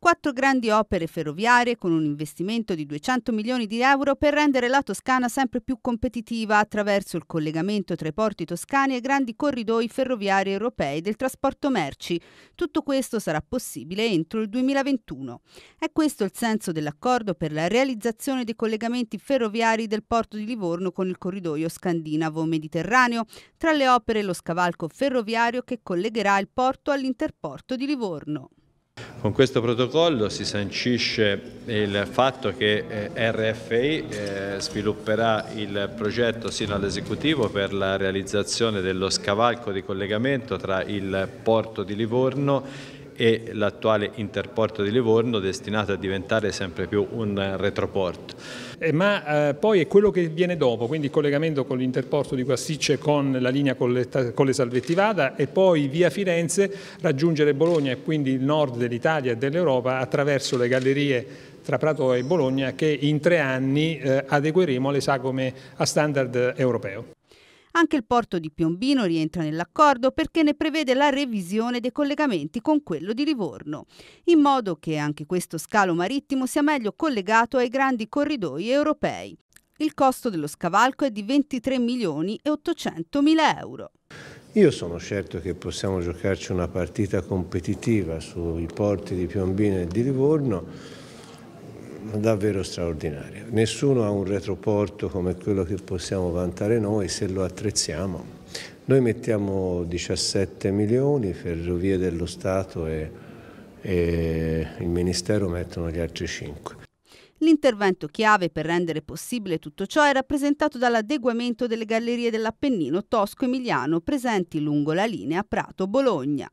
quattro grandi opere ferroviarie con un investimento di 200 milioni di euro per rendere la Toscana sempre più competitiva attraverso il collegamento tra i porti toscani e grandi corridoi ferroviari europei del trasporto merci. Tutto questo sarà possibile entro il 2021. È questo il senso dell'accordo per la realizzazione dei collegamenti ferroviari del porto di Livorno con il corridoio scandinavo-mediterraneo, tra le opere lo scavalco ferroviario che collegherà il porto all'interporto di Livorno. Con questo protocollo si sancisce il fatto che eh, RFI eh, svilupperà il progetto sino all'esecutivo per la realizzazione dello scavalco di collegamento tra il porto di Livorno e l'attuale interporto di Livorno destinato a diventare sempre più un retroporto. Eh, ma eh, poi è quello che viene dopo, quindi il collegamento con l'interporto di Guasticce con la linea con Colle Salvettivada e poi via Firenze raggiungere Bologna e quindi il nord dell'Italia e dell'Europa attraverso le gallerie tra Prato e Bologna che in tre anni eh, adegueremo alle sagome a standard europeo. Anche il porto di Piombino rientra nell'accordo perché ne prevede la revisione dei collegamenti con quello di Livorno, in modo che anche questo scalo marittimo sia meglio collegato ai grandi corridoi europei. Il costo dello scavalco è di 23 milioni e 800 mila euro. Io sono certo che possiamo giocarci una partita competitiva sui porti di Piombino e di Livorno davvero straordinaria. Nessuno ha un retroporto come quello che possiamo vantare noi se lo attrezziamo. Noi mettiamo 17 milioni, Ferrovie dello Stato e, e il Ministero mettono gli altri 5. L'intervento chiave per rendere possibile tutto ciò è rappresentato dall'adeguamento delle gallerie dell'Appennino tosco-emiliano presenti lungo la linea Prato-Bologna.